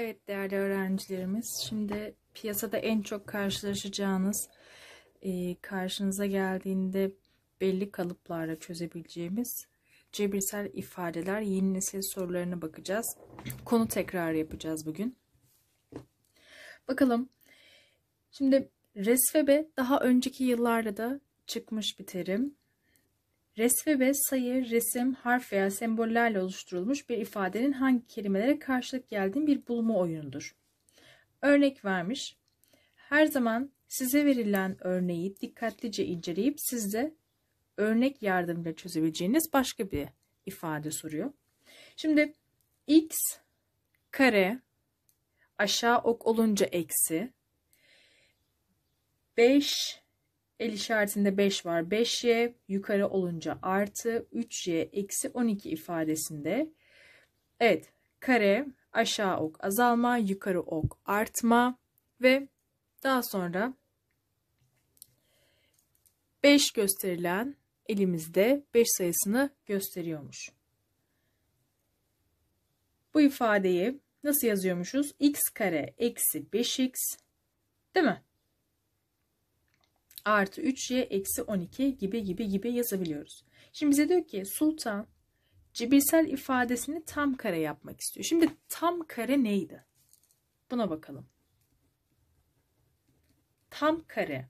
Evet değerli öğrencilerimiz, şimdi piyasada en çok karşılaşacağınız, e, karşınıza geldiğinde belli kalıplarla çözebileceğimiz cebirsel ifadeler yeni nesil sorularına bakacağız. Konu tekrar yapacağız bugün. Bakalım. Şimdi resvebe daha önceki yıllarda da çıkmış bir terim ve sayı, resim, harf veya sembollerle oluşturulmuş bir ifadenin hangi kelimelere karşılık geldiğin bir bulma oyunudur. Örnek vermiş. Her zaman size verilen örneği dikkatlice inceleyip sizde örnek yardımıyla çözebileceğiniz başka bir ifade soruyor. Şimdi x kare aşağı ok olunca eksi 5 El işaretinde 5 var. 5y yukarı olunca artı 3y eksi 12 ifadesinde. Evet kare aşağı ok azalma yukarı ok artma ve daha sonra 5 gösterilen elimizde 5 sayısını gösteriyormuş. Bu ifadeyi nasıl yazıyormuşuz? x kare eksi 5x değil mi? artı 3y eksi 12 gibi gibi gibi yazabiliyoruz. Şimdi bize diyor ki sultan cebirsel ifadesini tam kare yapmak istiyor. Şimdi tam kare neydi? Buna bakalım. Tam kare.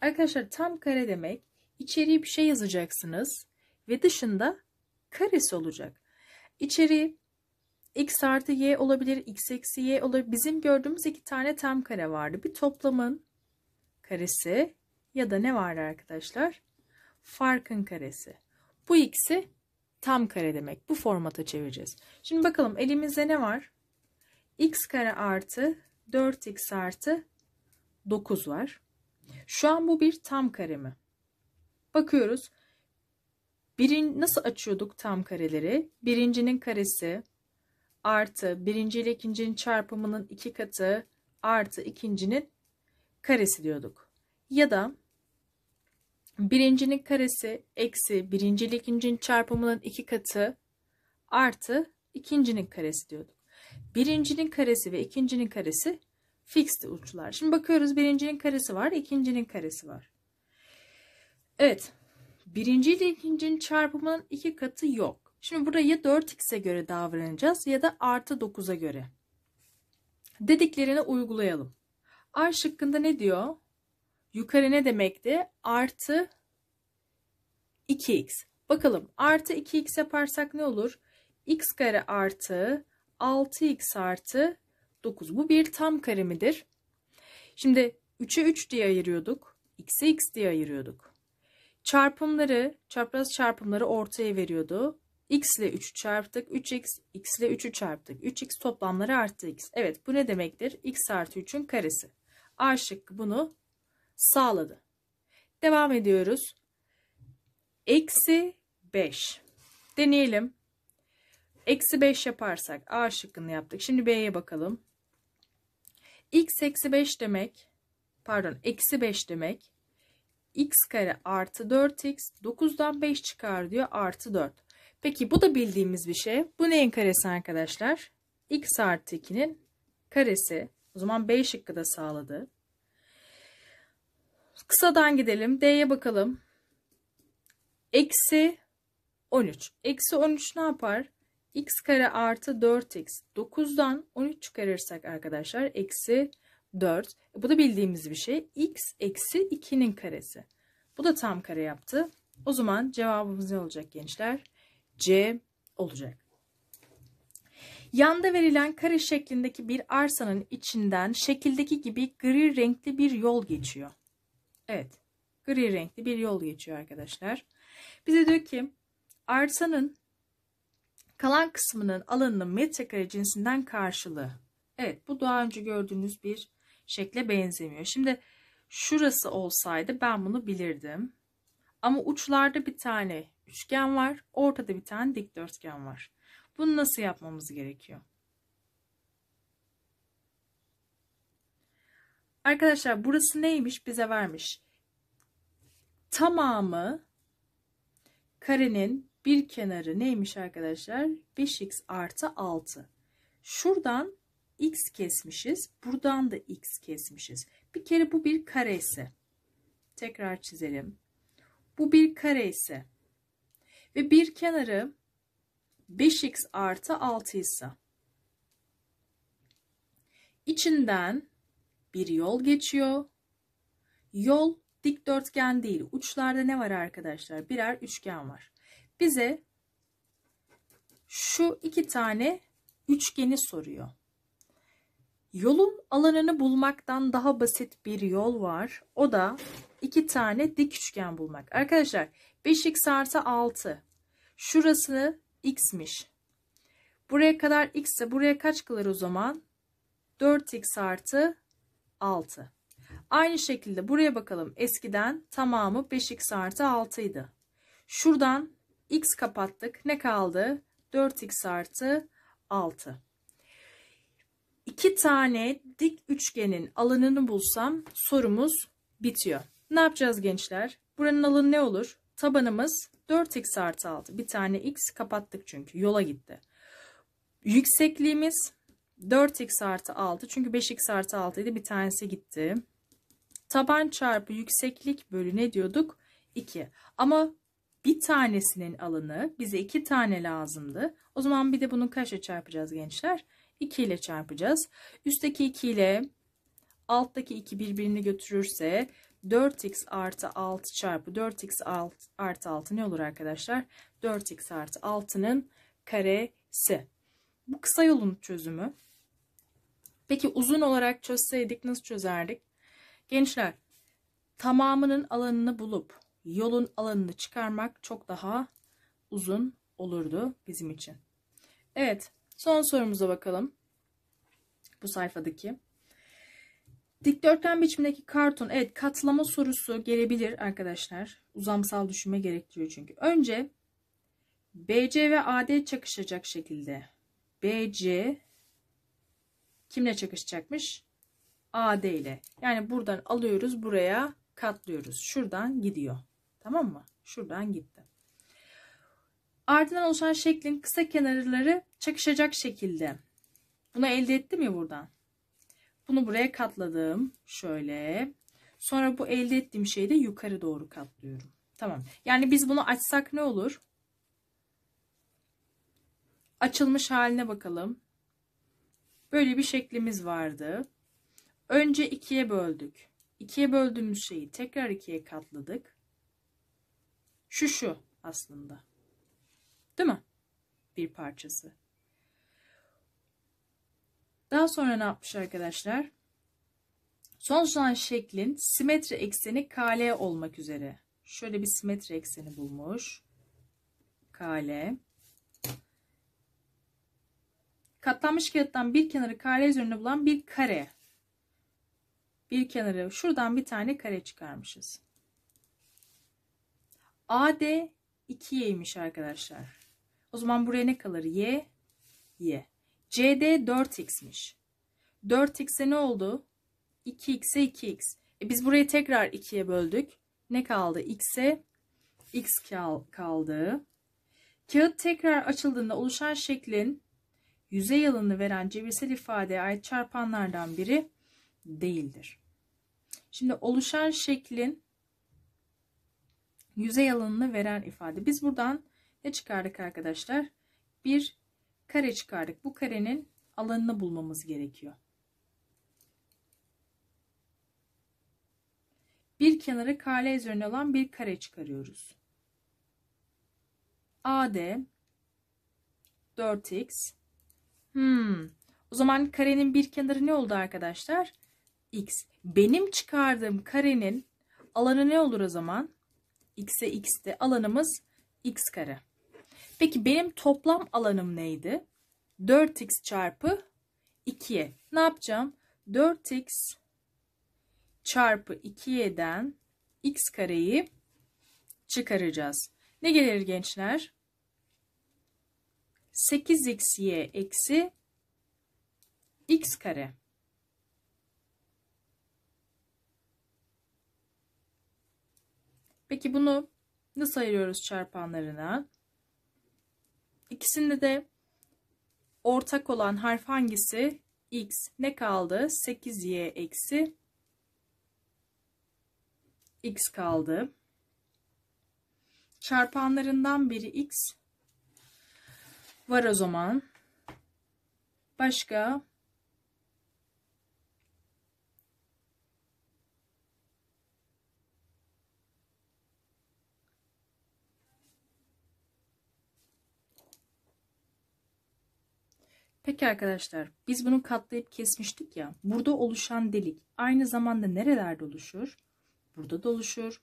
Arkadaşlar tam kare demek içeriği bir şey yazacaksınız ve dışında karesi olacak. İçeriği x artı y olabilir, x eksi y olabilir. Bizim gördüğümüz iki tane tam kare vardı. Bir toplamın karesi ya da ne vardı arkadaşlar? Farkın karesi. Bu ikisi tam kare demek. Bu formata çevireceğiz. Şimdi bakalım elimizde ne var? x kare artı 4x artı 9 var. Şu an bu bir tam kare mi? Bakıyoruz. Birin, nasıl açıyorduk tam kareleri? Birincinin karesi artı birinci ile ikincinin çarpımının iki katı artı ikincinin karesi diyorduk ya da birincinin karesi eksi birinci ile ikincinin çarpımının iki katı artı ikincinin karesi diyorduk. Birincinin karesi ve ikincinin karesi fixti uçlar. Şimdi bakıyoruz birincinin karesi var, ikincinin karesi var. Evet. Birinci ile ikincinin çarpımının iki katı yok. Şimdi buraya ya 4x'e göre davranacağız ya da artı 9'a göre. Dediklerini uygulayalım. A şıkkında ne diyor? Yukarı ne demekti? Artı 2x. Bakalım artı 2x yaparsak ne olur? x kare artı 6x artı 9. Bu bir tam kare midir? Şimdi 3'e 3 diye ayırıyorduk. x'e x diye ayırıyorduk. Çarpımları, çapraz çarpımları ortaya veriyordu. x ile 3 çarptık. 3x, x ile 3'ü çarptık. 3x toplamları artı x. Evet bu ne demektir? x artı 3'ün karesi. A şıkkı bunu sağladı. Devam ediyoruz. Eksi 5. Deneyelim. Eksi 5 yaparsak A şıkkını yaptık. Şimdi B'ye bakalım. X eksi 5 demek pardon eksi 5 demek x kare artı 4x 9'dan 5 çıkar diyor artı 4. Peki bu da bildiğimiz bir şey. Bu neyin karesi arkadaşlar? x artı 2'nin karesi. O zaman B şıkkı da sağladı. Kısadan gidelim. D'ye bakalım. Eksi 13. Eksi 13 ne yapar? x kare artı 4x. 9'dan 13 çıkarırsak arkadaşlar eksi 4. E, bu da bildiğimiz bir şey. x eksi 2'nin karesi. Bu da tam kare yaptı. O zaman cevabımız ne olacak gençler? C olacak. Yanda verilen kare şeklindeki bir arsanın içinden şekildeki gibi gri renkli bir yol geçiyor. Evet. Gri renkli bir yol geçiyor arkadaşlar. Bize diyor ki arsanın kalan kısmının alanının metrekare cinsinden karşılığı. Evet bu daha önce gördüğünüz bir şekle benzemiyor. Şimdi şurası olsaydı ben bunu bilirdim. Ama uçlarda bir tane üçgen var. Ortada bir tane dikdörtgen var. Bunu nasıl yapmamız gerekiyor? Arkadaşlar burası neymiş bize vermiş. Tamamı karenin bir kenarı neymiş arkadaşlar? 5x artı 6. Şuradan x kesmişiz. Buradan da x kesmişiz. Bir kere bu bir kare ise. Tekrar çizelim. Bu bir kare ise. Ve bir kenarı 5x artı 6 ise. içinden bir yol geçiyor. Yol dikdörtgen değil. Uçlarda ne var arkadaşlar? Birer üçgen var. Bize şu iki tane üçgeni soruyor. Yolun alanını bulmaktan daha basit bir yol var. O da iki tane dik üçgen bulmak. Arkadaşlar 5x artı 6. Şurasını x'miş. Buraya kadar x ise buraya kaç kalır o zaman? 4x artı 6. Aynı şekilde buraya bakalım. Eskiden tamamı 5x artı 6 idi. Şuradan x kapattık. Ne kaldı? 4x artı 6. İki tane dik üçgenin alanını bulsam sorumuz bitiyor. Ne yapacağız gençler? Buranın alanı ne olur? Tabanımız 4x artı 6. Bir tane x kapattık çünkü yola gitti. Yüksekliğimiz 4x artı 6 çünkü 5x artı 6 idi bir tanesi gitti. Taban çarpı yükseklik bölü ne diyorduk? 2. Ama bir tanesinin alanı bize 2 tane lazımdı. O zaman bir de bunu kaçla çarpacağız gençler? 2 ile çarpacağız. Üstteki 2 ile alttaki 2 birbirini götürürse 4x artı 6 çarpı 4x artı 6 ne olur arkadaşlar? 4x artı 6'nın karesi. Bu kısa yolun çözümü. Peki uzun olarak çözseydik nasıl çözerdik? Gençler tamamının alanını bulup yolun alanını çıkarmak çok daha uzun olurdu bizim için. Evet son sorumuza bakalım. Bu sayfadaki. Dikdörtgen biçimindeki karton evet katlama sorusu gelebilir arkadaşlar. Uzamsal düşünme gerektiriyor çünkü. Önce BC ve AD çakışacak şekilde BC kimle çakışacakmış? AD ile. Yani buradan alıyoruz buraya katlıyoruz. Şuradan gidiyor. Tamam mı? Şuradan gitti. Ardından oluşan şeklin kısa kenarları çakışacak şekilde. Bunu elde ettim ya buradan. Bunu buraya katladım. Şöyle. Sonra bu elde ettiğim şeyi de yukarı doğru katlıyorum. Tamam. Yani biz bunu açsak ne olur? Açılmış haline bakalım. Böyle bir şeklimiz vardı. Önce ikiye böldük. İkiye böldüğümüz şeyi tekrar ikiye katladık. Şu şu aslında. Değil mi? Bir parçası. Daha sonra ne yapmış arkadaşlar? Sonuçlanan şeklin simetri ekseni KL olmak üzere. Şöyle bir simetri ekseni bulmuş. KL. Katlanmış kağıttan bir kenarı kare üzerinde bulan bir kare. Bir kenarı şuradan bir tane kare çıkarmışız. AD 2Y'ymiş arkadaşlar. O zaman buraya ne kalır? Y, Y. CD 4X'miş. 4X'e ne oldu? 2X'e 2X. E biz burayı tekrar 2'ye böldük. Ne kaldı? X'e X kaldı. Kağıt tekrar açıldığında oluşan şeklin yüzey alanını veren cebirsel ifadeye ait çarpanlardan biri değildir. Şimdi oluşan şeklin yüzey alanını veren ifade. Biz buradan ne çıkardık arkadaşlar? Bir kare çıkardık. Bu karenin alanını bulmamız gerekiyor. Bir kenarı kale üzerine olan bir kare çıkarıyoruz. AD 4x Hmm. O zaman karenin bir kenarı ne oldu arkadaşlar? X. Benim çıkardığım karenin alanı ne olur o zaman? X'e X'te alanımız X kare. Peki benim toplam alanım neydi? 4X çarpı 2'ye. Ne yapacağım? 4X çarpı 2'ye'den X kareyi çıkaracağız. Ne gelir gençler? 8xy eksi x kare. Peki bunu nasıl ayırıyoruz çarpanlarına? İkisinde de ortak olan harf hangisi? X. Ne kaldı? 8y eksi x kaldı. Çarpanlarından biri x, var o zaman. Başka? Peki arkadaşlar biz bunu katlayıp kesmiştik ya. Burada oluşan delik aynı zamanda nerelerde oluşur? Burada da oluşur,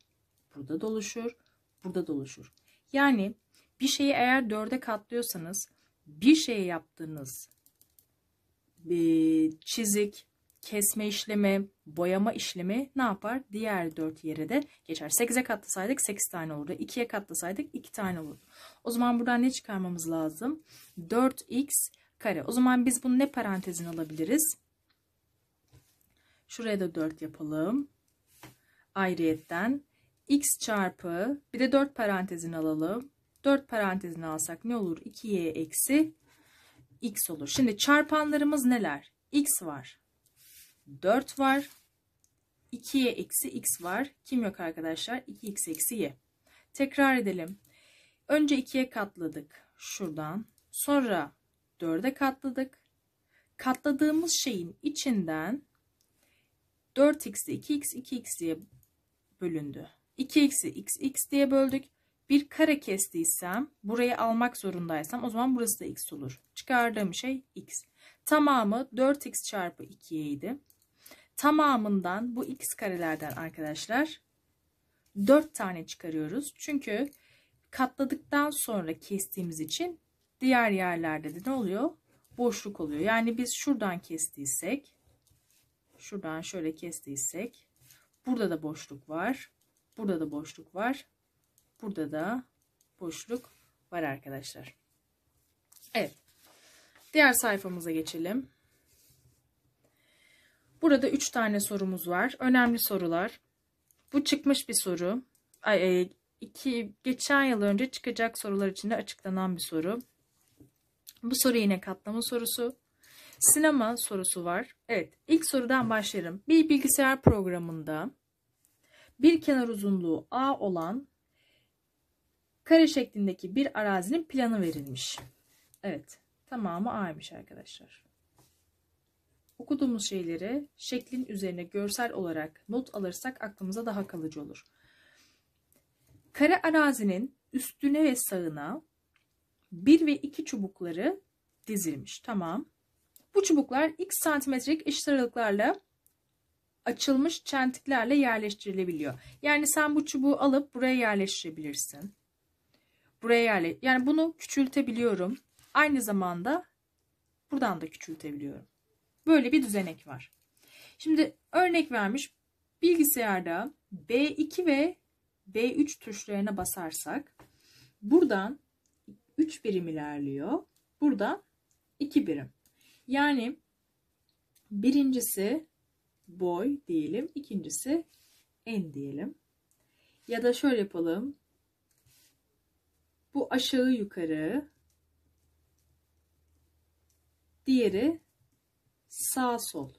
burada da oluşur, burada da oluşur. Yani bir şeyi eğer dörde katlıyorsanız bir şey yaptığınız ee, çizik, kesme işlemi, boyama işlemi ne yapar? Diğer dört yere de geçer. 8'e katlasaydık 8 tane olurdu. 2'ye katlasaydık 2 tane olurdu. O zaman buradan ne çıkarmamız lazım? 4x kare. O zaman biz bunu ne parantezin alabiliriz? Şuraya da 4 yapalım. Ayrıyetten x çarpı bir de 4 parantezin alalım. 4 parantezini alsak ne olur? 2y eksi x olur. Şimdi çarpanlarımız neler? x var. 4 var. 2y eksi x var. Kim yok arkadaşlar? 2x eksi y. Tekrar edelim. Önce 2'ye katladık şuradan. Sonra 4'e katladık. Katladığımız şeyin içinden 4x de 2x 2x diye bölündü. 2x'i x diye böldük bir kare kestiysem burayı almak zorundaysam o zaman burası da x olur. Çıkardığım şey x. Tamamı 4x çarpı 2'ye idi. Tamamından bu x karelerden arkadaşlar 4 tane çıkarıyoruz. Çünkü katladıktan sonra kestiğimiz için diğer yerlerde de ne oluyor? Boşluk oluyor. Yani biz şuradan kestiysek şuradan şöyle kestiysek burada da boşluk var. Burada da boşluk var. Burada da boşluk var arkadaşlar. Evet. Diğer sayfamıza geçelim. Burada 3 tane sorumuz var. Önemli sorular. Bu çıkmış bir soru. Ay, e, iki, geçen yıl önce çıkacak sorular içinde açıklanan bir soru. Bu soru yine katlama sorusu. Sinema sorusu var. Evet ilk sorudan başlarım. Bir bilgisayar programında bir kenar uzunluğu A olan Kare şeklindeki bir arazinin planı verilmiş. Evet tamamı A'ymış arkadaşlar. Okuduğumuz şeyleri şeklin üzerine görsel olarak not alırsak aklımıza daha kalıcı olur. Kare arazinin üstüne ve sağına 1 ve 2 çubukları dizilmiş. Tamam. Bu çubuklar x santimetrelik eşit aralıklarla açılmış çentiklerle yerleştirilebiliyor. Yani sen bu çubuğu alıp buraya yerleştirebilirsin buraya yerle yani bunu küçültebiliyorum. Aynı zamanda buradan da küçültebiliyorum. Böyle bir düzenek var. Şimdi örnek vermiş bilgisayarda B2 ve B3 tuşlarına basarsak buradan 3 birim ilerliyor. Burada 2 birim. Yani birincisi boy diyelim, ikincisi en diyelim. Ya da şöyle yapalım. Bu aşağı yukarı. Diğeri sağ sol.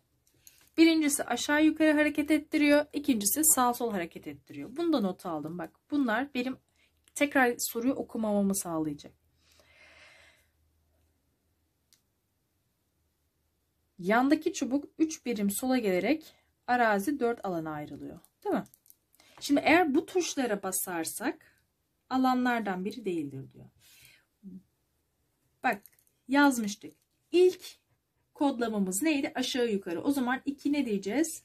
Birincisi aşağı yukarı hareket ettiriyor. ikincisi sağ sol hareket ettiriyor. Bunu da not aldım. Bak bunlar benim tekrar soruyu okumamamı sağlayacak. Yandaki çubuk 3 birim sola gelerek arazi 4 alana ayrılıyor. Değil mi? Şimdi eğer bu tuşlara basarsak alanlardan biri değildir diyor. Bak yazmıştık. İlk kodlamamız neydi? Aşağı yukarı. O zaman 2 ne diyeceğiz?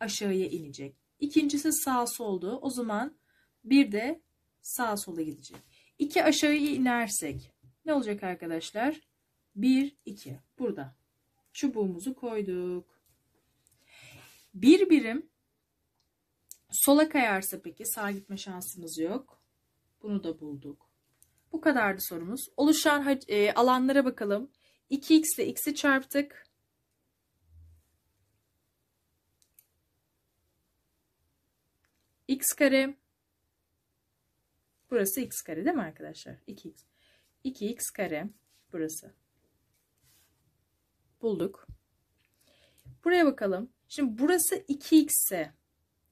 Aşağıya inecek. İkincisi sağ soldu. O zaman bir de sağa sola gidecek. 2 aşağıya inersek ne olacak arkadaşlar? 1, 2. Burada. Çubuğumuzu koyduk. Bir birim sola kayarsa peki sağ gitme şansımız yok. Bunu da bulduk. Bu kadardı sorumuz. Oluşan e, alanlara bakalım. 2x ile x'i çarptık. x kare. Burası x kare değil mi arkadaşlar? 2x. 2x kare burası. Bulduk. Buraya bakalım. Şimdi burası 2x ise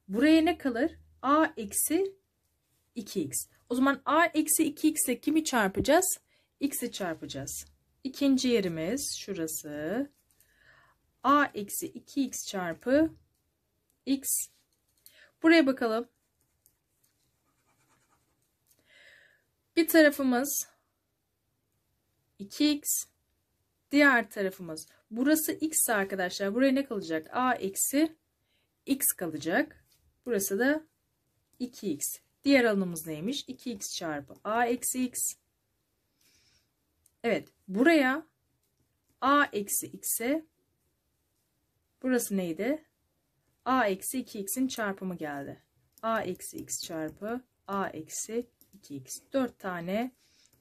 buraya ne kalır? a eksi 2x. O zaman a eksi 2x ile kimi çarpacağız? x'i çarpacağız. İkinci yerimiz şurası. a eksi 2x çarpı x. Buraya bakalım. Bir tarafımız 2x. Diğer tarafımız. Burası x arkadaşlar. Buraya ne kalacak? a eksi x kalacak. Burası da 2x. Diğer alanımız neymiş? 2x çarpı a eksi x. Evet buraya a eksi x'e burası neydi? a eksi 2x'in çarpımı geldi. a eksi x çarpı a eksi 2x. 4 tane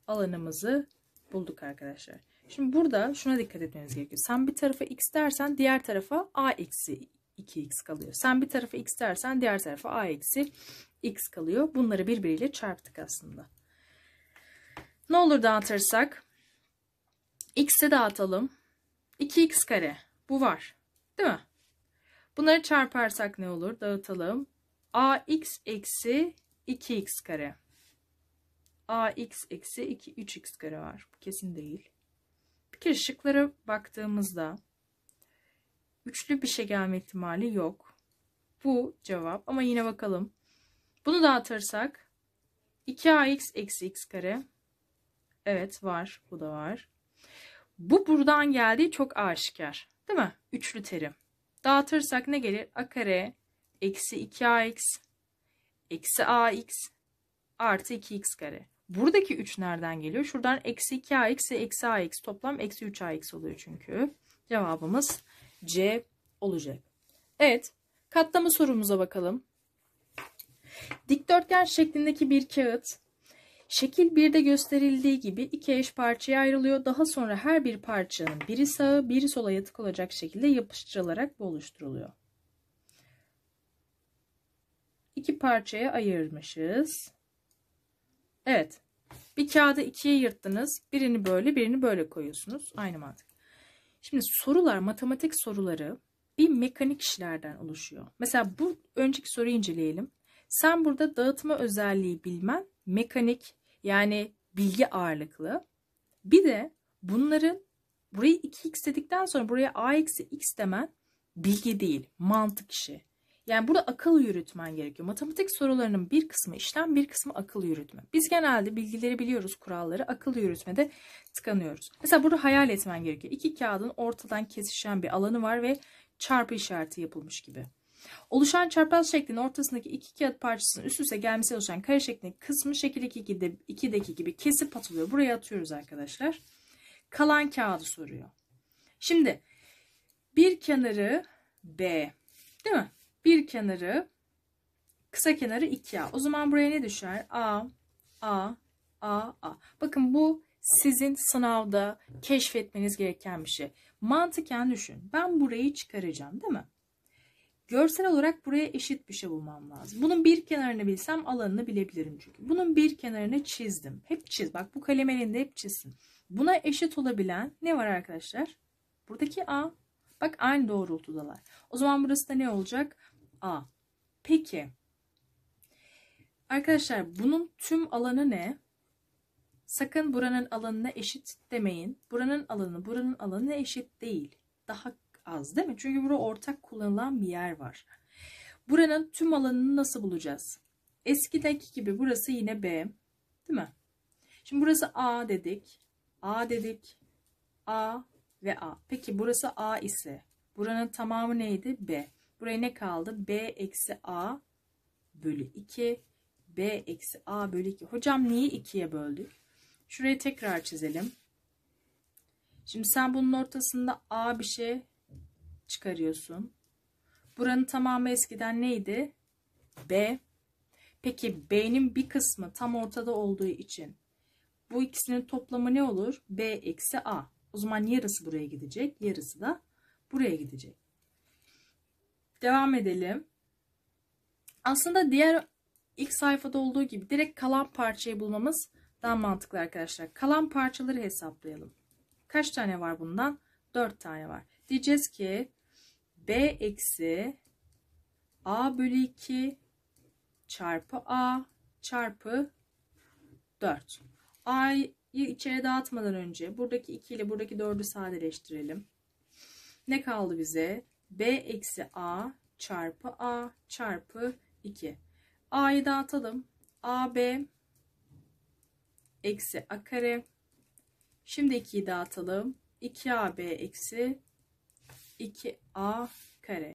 alanımızı bulduk arkadaşlar. Şimdi burada şuna dikkat etmeniz gerekiyor. Sen bir tarafa x dersen diğer tarafa a eksi 2x kalıyor. Sen bir tarafa x dersen diğer tarafa a eksi x kalıyor. Bunları birbiriyle çarptık aslında. Ne olur dağıtırsak x'i dağıtalım. 2x kare bu var değil mi? Bunları çarparsak ne olur? Dağıtalım. ax eksi 2x kare. ax eksi 2 3x kare var. Bu kesin değil. Bir kere şıklara baktığımızda Üçlü bir şey gelme ihtimali yok. Bu cevap ama yine bakalım. Bunu dağıtırsak 2ax eksi x kare. Evet var bu da var. Bu buradan geldiği çok aşikar. Değil mi? Üçlü terim. Dağıtırsak ne gelir? a kare eksi 2ax eksi ax artı 2x kare. Buradaki 3 nereden geliyor? Şuradan eksi 2ax ve eksi ax toplam eksi 3ax oluyor çünkü. Cevabımız C olacak. Evet katlama sorumuza bakalım. Dikdörtgen şeklindeki bir kağıt Şekil 1'de gösterildiği gibi iki eş parçaya ayrılıyor. Daha sonra her bir parçanın biri sağa biri sola yatık olacak şekilde yapıştırılarak oluşturuluyor. İki parçaya ayırmışız. Evet. Bir kağıdı ikiye yırttınız. Birini böyle birini böyle koyuyorsunuz. Aynı mantık. Şimdi sorular, matematik soruları bir mekanik işlerden oluşuyor. Mesela bu önceki soruyu inceleyelim. Sen burada dağıtma özelliği bilmen mekanik yani bilgi ağırlıklı. Bir de bunların burayı 2x dedikten sonra buraya a eksi x demen bilgi değil, mantık işi. Yani burada akıl yürütmen gerekiyor. Matematik sorularının bir kısmı işlem, bir kısmı akıl yürütme. Biz genelde bilgileri biliyoruz, kuralları. Akıl yürütmede tıkanıyoruz. Mesela burada hayal etmen gerekiyor. İki kağıdın ortadan kesişen bir alanı var ve çarpı işareti yapılmış gibi. Oluşan çarpaz şeklin ortasındaki iki kağıt parçasının üst üste gelmesi oluşan kare şeklinin kısmı şekil 2'de 2'deki gibi kesip atılıyor. Buraya atıyoruz arkadaşlar. Kalan kağıdı soruyor. Şimdi bir kenarı B değil mi? bir kenarı kısa kenarı 2A. O zaman buraya ne düşer? A, A, A, A. Bakın bu sizin sınavda keşfetmeniz gereken bir şey. Mantıken düşün. Ben burayı çıkaracağım değil mi? Görsel olarak buraya eşit bir şey bulmam lazım. Bunun bir kenarını bilsem alanını bilebilirim çünkü. Bunun bir kenarını çizdim. Hep çiz. Bak bu kalem elinde hep çizsin. Buna eşit olabilen ne var arkadaşlar? Buradaki A. Bak aynı doğrultudalar. O zaman burası da ne olacak? A. Peki. Arkadaşlar bunun tüm alanı ne? Sakın buranın alanına eşit demeyin. Buranın alanı buranın alanına eşit değil. Daha az değil mi? Çünkü burada ortak kullanılan bir yer var. Buranın tüm alanını nasıl bulacağız? Eskideki gibi burası yine B. Değil mi? Şimdi burası A dedik. A dedik. A ve A. Peki burası A ise buranın tamamı neydi? B. Buraya ne kaldı? B eksi A bölü 2. B eksi A bölü 2. Hocam niye 2'ye böldük? Şuraya tekrar çizelim. Şimdi sen bunun ortasında A bir şey çıkarıyorsun. Buranın tamamı eskiden neydi? B. Peki B'nin bir kısmı tam ortada olduğu için bu ikisinin toplamı ne olur? B eksi A. O zaman yarısı buraya gidecek, yarısı da buraya gidecek. Devam edelim. Aslında diğer ilk sayfada olduğu gibi direkt kalan parçayı bulmamız daha mantıklı arkadaşlar. Kalan parçaları hesaplayalım. Kaç tane var bundan? 4 tane var. Diyeceğiz ki B eksi A bölü 2 çarpı A çarpı 4. A'yı içeri dağıtmadan önce buradaki 2 ile buradaki 4'ü sadeleştirelim. Ne kaldı bize? b eksi a çarpı a çarpı 2. a'yı dağıtalım. ab eksi a kare. Şimdi 2'yi dağıtalım. 2ab eksi 2a kare.